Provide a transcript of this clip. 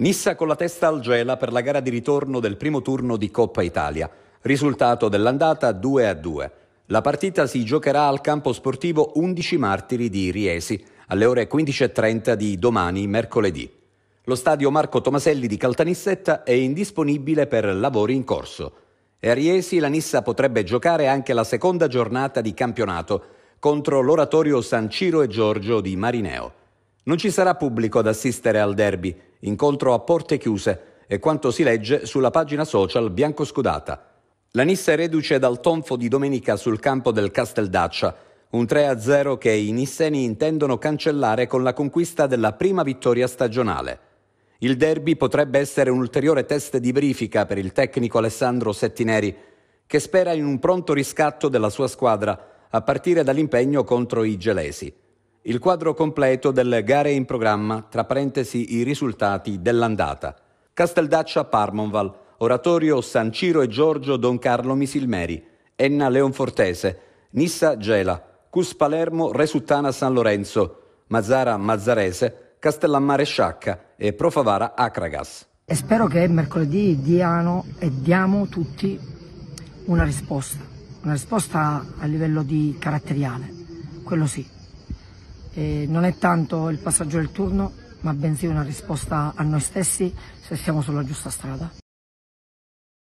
Nissa con la testa al gela per la gara di ritorno del primo turno di Coppa Italia. Risultato dell'andata 2 a 2. La partita si giocherà al campo sportivo 11 Martiri di Riesi alle ore 15.30 di domani, mercoledì. Lo stadio Marco Tomaselli di Caltanissetta è indisponibile per lavori in corso. E a Riesi la Nissa potrebbe giocare anche la seconda giornata di campionato contro l'oratorio San Ciro e Giorgio di Marineo. Non ci sarà pubblico ad assistere al derby incontro a porte chiuse e quanto si legge sulla pagina social biancoscudata. La Nissa è reduce dal tonfo di domenica sul campo del Casteldaccia, un 3-0 che i nisseni intendono cancellare con la conquista della prima vittoria stagionale. Il derby potrebbe essere un ulteriore test di verifica per il tecnico Alessandro Settineri, che spera in un pronto riscatto della sua squadra a partire dall'impegno contro i gelesi. Il quadro completo delle gare in programma, tra parentesi i risultati dell'andata. Casteldaccia Parmonval, Oratorio San Ciro e Giorgio Don Carlo Misilmeri, Enna Leonfortese, Nissa Gela, Cus Palermo Resuttana San Lorenzo, Mazzara Mazzarese, Castellammare Sciacca e Profavara Acragas. E spero che mercoledì diano e diamo tutti una risposta, una risposta a livello di caratteriale, quello sì eh, non è tanto il passaggio del turno, ma bensì una risposta a noi stessi se siamo sulla giusta strada.